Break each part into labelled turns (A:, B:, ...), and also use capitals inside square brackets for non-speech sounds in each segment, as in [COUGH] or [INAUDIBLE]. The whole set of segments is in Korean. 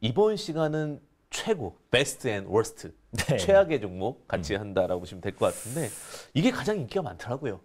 A: 이번 시간은 최고, 베스트 앤 워스트, 최악의 종목 같이 음.
B: 한다라고 보시면 될 것 같은데 이게 가장 인기가 많더라고요.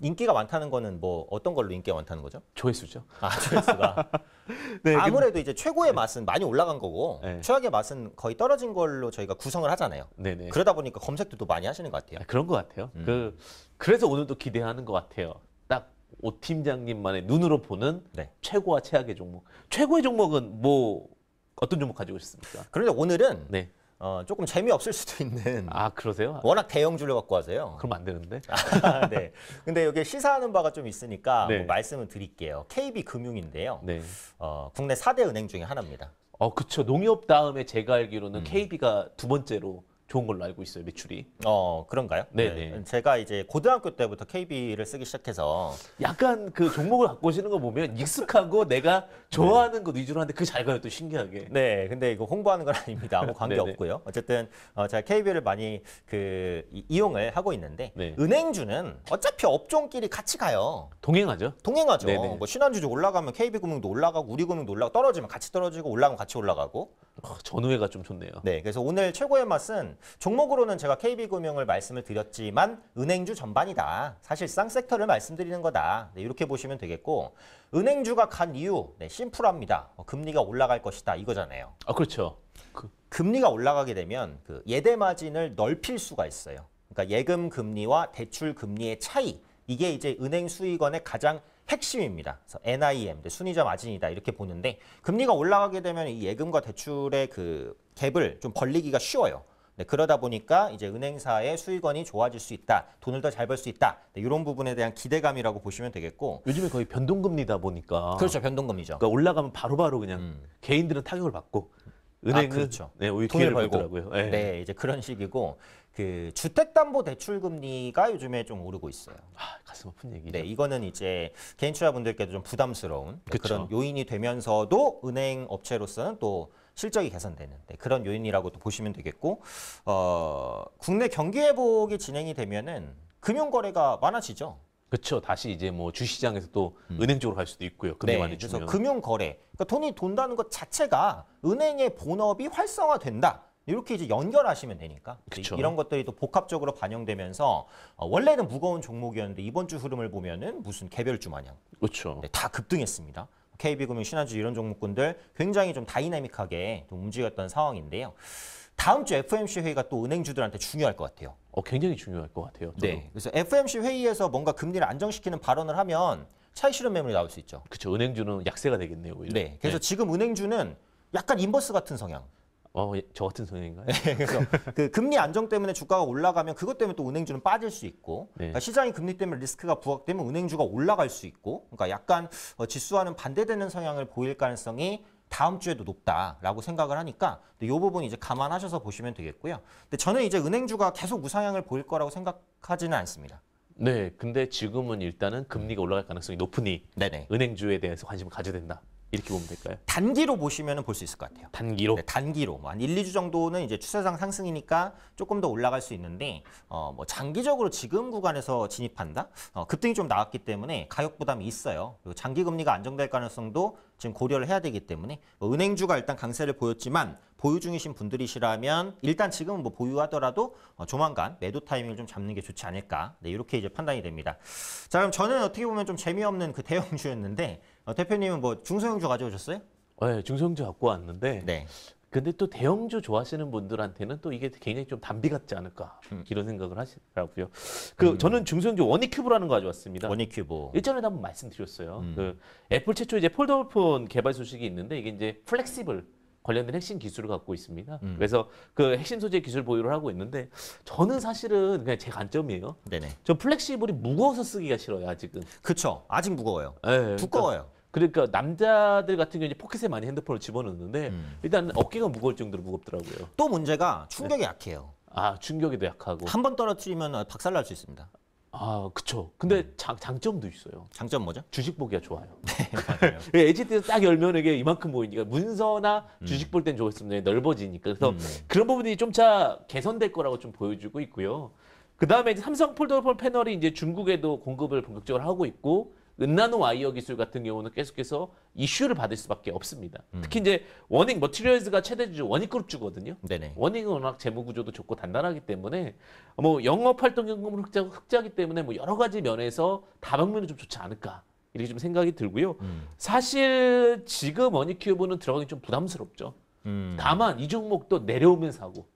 B: 인기가 많다는 거는 뭐 어떤 걸로 인기가 많다는 거죠? 조회수죠. 아 조회수가. [LAUGHS] 네, 아무래도 이제 최고의 네. 맛은 많이 올라간 거고 네. 최악의 맛은 거의 떨어진 걸로 저희가 구성을 하잖아요. 네네. 그러다 보니까 검색도 들 많이 하시는 것 같아요. 아, 그런 것 같아요. 음. 그 그래서 오늘도 기대하는 것 같아요. 딱 오
A: 팀장님만의 눈으로 보는 네. 최고와 최악의 종목. 최고의 종목은 뭐
B: 어떤 종목 가지고 있습니까 그런데 그러니까 오늘은 네. 어, 조금 재미없을 수도 있는 아 그러세요? 워낙 대형주를 갖고 와서요. 그럼 안 되는데. 아, [LAUGHS] 네. 근데 여기 시사하는 바가 좀 있으니까 네. 뭐 말씀을 드릴게요. KB 금융인데요. 네. 어, 국내 4대 은행 중에 하나입니다. 어 그쵸. 농협 다음에 제가 알기로는 음. KB가 두 번째로 좋은 걸로 알고 있어요 매출이. 어 그런가요? 네네. 네. 네. 제가 이제 고등학교 때부터 KB를 쓰기 시작해서 약간 그 종목을 갖고 오시는 거 보면 익숙하고 내가 좋아하는 것 위주로 하는데 그게 잘 가요 또 신기하게. 네, 근데 이거 홍보하는 건 아닙니다. 아무 관계 네, 없고요. 어쨌든 어, 제가 KB를 많이 그 이- 이용을 하고 있는데 네. 은행주는 어차피 업종끼리 같이 가요. 동행하죠. 동행하죠. 뭐 신한주주 올라가면 KB금융도 올라가고 우리금융도 올라가고 떨어지면 같이 떨어지고 올라가면 같이 올라가고 어, 전후회가 좀 좋네요. 네, 그래서 오늘 최고의 맛은 종목으로는 제가 KB금융을 말씀을 드렸지만 은행주 전반이다. 사실상 섹터를 말씀드리는 거다. 네, 이렇게 보시면 되겠고 은행주가 간 이유 네, 심플합니다. 어, 금리가 올라갈 것이다 이거잖아요. 아 그렇죠. 그... 금리가 올라가게 되면 그 예대 마진을 넓힐 수가 있어요. 그러니까 예금 금리와 대출 금리의 차이 이게 이제 은행 수익원의 가장 핵심입니다. 그래서 NIM, 순이자 마진이다 이렇게 보는데 금리가 올라가게 되면 이 예금과 대출의 그 갭을 좀 벌리기가 쉬워요. 네, 그러다 보니까 이제 은행사의 수익원이 좋아질 수 있다, 돈을 더 잘 벌 수 있다 네, 이런 부분에 대한 기대감이라고 보시면 되겠고
A: 요즘에 거의 변동금리다 보니까 그렇죠
B: 변동금리죠. 그러니까 올라가면 바로바로 바로 그냥 음. 개인들은 타격을
A: 받고 은행은 아, 그렇죠. 네, 오히려 돈을 벌고 네. 네.
B: 이제 그런 식이고 그 주택담보대출 금리가 요즘에 좀 오르고 있어요. 아, 가슴 아픈 얘기죠. 네, 이거는 이제 개인 투자분들께도 좀 부담스러운 네, 그런 요인이 되면서도 은행 업체로서는 또 실적이 개선되는 네, 그런 요인이라고도 보시면 되겠고 어, 국내 경기 회복이 진행이 되면은 금융 거래가 많아지죠. 그렇죠. 다시 이제 뭐 주시장에서
A: 또 음. 은행 쪽으로 갈 수도 있고요. 금리 네, 많이 주면. 금융 거래.
B: 그러니까 돈이 돈다는 것 자체가 은행의 본업이 활성화된다. 이렇게 이제 연결하시면 되니까 그쵸. 이런 것들이 또 복합적으로 반영되면서 어, 원래는 무거운 종목이었는데 이번 주 흐름을 보면은 무슨 개별주 마냥 그렇죠. 네, 다 급등했습니다. KB금융, 신한주 이런 종목군들 굉장히 좀 다이나믹하게 좀 움직였던 상황인데요. 다음 주 FMC 회의가 또 은행주들한테 중요할 것 같아요. 어, 굉장히 중요할 것 같아요. 저도. 네. 그래서 FMC 회의에서 뭔가 금리를 안정시키는 발언을 하면 차익 실현 매물이 나올 수 있죠. 그렇죠. 은행주는 약세가 되겠네요. 오히려. 네. 네. 그래서 네. 지금 은행주는 약간 인버스 같은 성향. 어, 예, 저 같은 성향인가요? 네, 그래서 그 금리 안정 때문에 주가가 올라가면 그것 때문에 또 은행주는 빠질 수 있고 네. 그러니까 시장이 금리 때문에 리스크가 부각되면 은행주가 올라갈 수 있고 그러니까 약간 어, 지수와는 반대되는 성향을 보일 가능성이 다음 주에도 높다라고 생각을 하니까 이 부분 이제 감안하셔서 보시면 되겠고요. 근데 저는 이제 은행주가 계속 우상향을 보일 거라고 생각하지는 않습니다. 네, 근데 지금은 일단은 금리가 올라갈 가능성이 높으니 네네. 은행주에 대해서 관심을 가져야 된다. 이렇게 보면 될까요? 단기로 보시면 볼 수 있을 것 같아요. 단기로? 네, 단기로. 뭐 한 1, 2주 정도는 이제 추세상 상승이니까 조금 더 올라갈 수 있는데 어, 뭐 장기적으로 지금 구간에서 진입한다? 어, 급등이 좀 나왔기 때문에 가격 부담이 있어요. 그리고 장기 금리가 안정될 가능성도 지금 고려를 해야 되기 때문에 뭐 은행주가 일단 강세를 보였지만 보유 중이신 분들이시라면 일단 지금은 뭐 보유하더라도 어, 조만간 매도 타이밍을 좀 잡는 게 좋지 않을까. 네, 이렇게 이제 판단이 됩니다. 자, 그럼 저는 어떻게 보면 좀 재미없는 그 대형주였는데 어, 대표님은 뭐 중소형주 가져오셨어요? 네, 중소형주 갖고 왔는데
A: 네. 근데 또 대형주 좋아하시는 분들한테는 또 이게 굉장히 좀 담비 같지 않을까 음. 이런 생각을 하시더라고요. 그 음. 저는 중소형주 원익큐브라는 거 가져왔습니다. 원익큐브. 예전에 한번 말씀드렸어요. 음. 그 애플 최초 이제 폴더폰 개발 소식이 있는데 이게 이제 플렉시블 관련된 핵심 기술을 갖고 있습니다. 음. 그래서 그 핵심 소재 기술 보유를 하고 있는데 저는 사실은 그냥 제 관점이에요. 네네. 저 플렉시블이 무거워서 쓰기가 싫어요 아직은. 그쵸. 아직 무거워요. 네, 두꺼워요. 그러니까, 그러니까, 남자들 같은 경우 이제 포켓에 많이 핸드폰을 집어넣는데 음. 일단 어깨가 무거울 정도로 무겁더라고요. 또 문제가 네. 충격이 네. 약해요. 아 충격에도 약하고 한 번 떨어뜨리면 박살날 수 있습니다. 아, 그쵸. 근데 음. 장, 장점도 있어요. 장점 뭐죠? 주식 보기가 좋아요. [LAUGHS] 네, 맞아요. 그 에지에서딱 열면 이게 이만큼 보이니까 문서나 음. 주식 볼 땐 좋겠습니다. 넓어지니까. 그래서 음. 그런 부분이 좀 차 개선될 거라고 좀 보여주고 있고요. 그 다음에 이제 삼성 폴더블 패널이 이제 중국에도 공급을 본격적으로 하고 있고 은나노 와이어 기술 같은 경우는 계속해서 이슈를 받을 수밖에 없습니다. 음. 특히 이제 워닝 머티리얼즈가 최대 주주 원익 그룹 주거든요. 네네. 워닝은 워낙 재무 구조도 좋고 단단하기 때문에 뭐 영업 활동 현금을 흑자, 흑자기 때문에 뭐 여러 가지 면에서 다방면이 좀 좋지 않을까. 이렇게 좀 생각이 들고요. 음. 사실 지금 어니큐브는 들어가기 좀 부담스럽죠. 음. 다만 이 종목도 내려오면 사고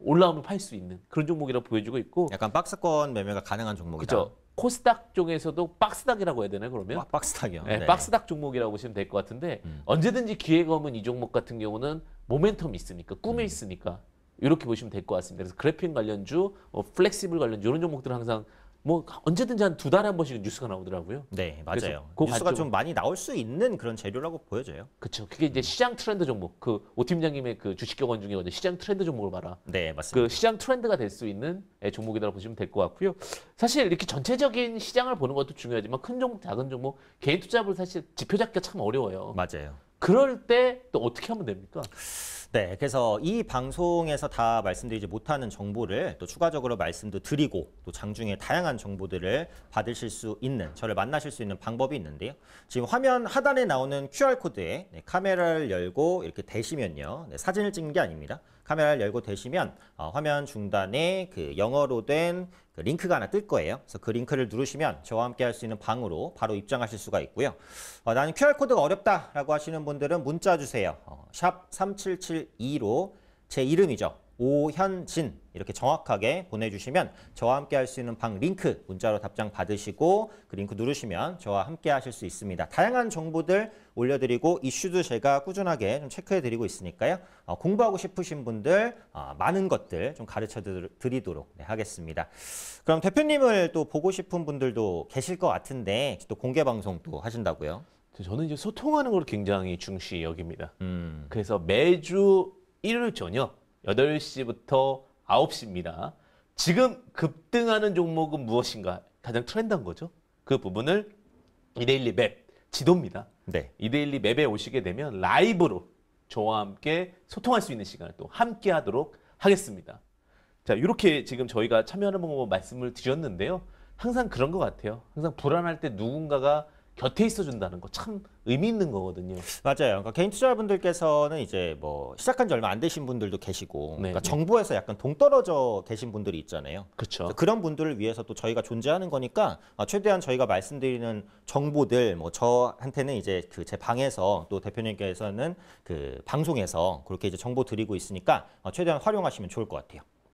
A: 올라오면 팔 수 있는 그런 종목이라고 보여지고 있고 약간 박스권 매매가 가능한 종목이다. 그렇죠. 코스닥 쪽에서도 박스닥이라고 해야 되나요, 그러면? 아, 박스닥이요. 네, 네. 박스닥 종목이라고 보시면 될 것 같은데 음. 언제든지 기회가 오면 이 종목 같은 경우는 모멘텀이 있으니까, 꿈이 음. 있으니까 이렇게 보시면 될 것 같습니다. 그래서 그래핀 관련주, 어, 플렉시블 관련주 이런 종목들은 항상 뭐 언제든지 한 두 달에 한 번씩 뉴스가 나오더라고요. 네, 맞아요. 그 뉴스가 관점은- 좀 많이 나올 수 있는 그런 재료라고 보여져요. 그쵸. 그게 이제 음. 시장 트렌드 종목. 그 오 팀장님의 그 주식경원 중에 어제 시장 트렌드 종목을 봐라. 네, 맞습니다. 그 시장 트렌드가 될 수 있는 예, 종목이라고 보시면 될 것 같고요. 사실 이렇게 전체적인 시장을 보는 것도 중요하지만 큰 종목, 작은 종목,
B: 개인 투자분 사실 지표 잡기가 참 어려워요. 맞아요. 그럴 때 또 어떻게 하면 됩니까? 네, 그래서 이 방송에서 다 말씀드리지 못하는 정보를 또 추가적으로 말씀도 드리고 또 장중에 다양한 정보들을 받으실 수 있는 저를 만나실 수 있는 방법이 있는데요. 지금 화면 하단에 나오는 QR코드에 네, 카메라를 열고 이렇게 대시면요. 네, 사진을 찍는 게 아닙니다. 카메라를 열고 되시면 어, 화면 중단에 그 영어로 된그 링크가 하나 뜰 거예요. 그래서 그 링크를 누르시면 저와 함께 할 수 있는 방으로 바로 입장하실 수가 있고요. 어, 나는 QR코드가 어렵다라고 하시는 분들은 문자 주세요. 어, 샵 3772로 제 이름이죠. 오현진 이렇게 정확하게 보내주시면 저와 함께 할 수 있는 방 링크 문자로 답장 받으시고 그 링크 누르시면 저와 함께 하실 수 있습니다. 다양한 정보들 올려드리고 이슈도 제가 꾸준하게 좀 체크해드리고 있으니까요. 어, 공부하고 싶으신 분들 어, 많은 것들 좀 가르쳐드리도록 네, 하겠습니다. 그럼 대표님을 또 보고 싶은 분들도 계실 것 같은데 또 공개 방송도 하신다고요? 저는 이제 소통하는 걸 굉장히 중시 여깁니다. 음. 그래서
A: 매주 일요일 저녁 8시부터 9시입니다. 지금 급등하는 종목은 무엇인가? 가장 트렌드한 거죠. 그 부분을 이데일리 맵 지도입니다. 네. 이데일리 맵에 오시게 되면 라이브로 저와 함께 소통할 수 있는 시간을 또 함께 하도록 하겠습니다. 자, 이렇게 지금 저희가 참여하는 방법 말씀을 드렸는데요. 항상 그런 것 같아요. 항상 불안할 때 누군가가
B: 곁에 있어준다는 거 참 의미 있는 거거든요. 맞아요. 그러니까 개인 투자분들께서는 이제 뭐 시작한 지 얼마 안 되신 분들도 계시고 네, 그러니까 네. 정부에서 약간 동떨어져 계신 분들이 있잖아요. 그렇죠. 그런 분들을 위해서 또 저희가 존재하는 거니까 아, 최대한 저희가 말씀드리는 정보들 뭐 저한테는 이제 그 제 방에서 또 대표님께서는 그 방송에서 그렇게 이제 정보 드리고 있으니까 아, 최대한 활용하시면 좋을 것 같아요.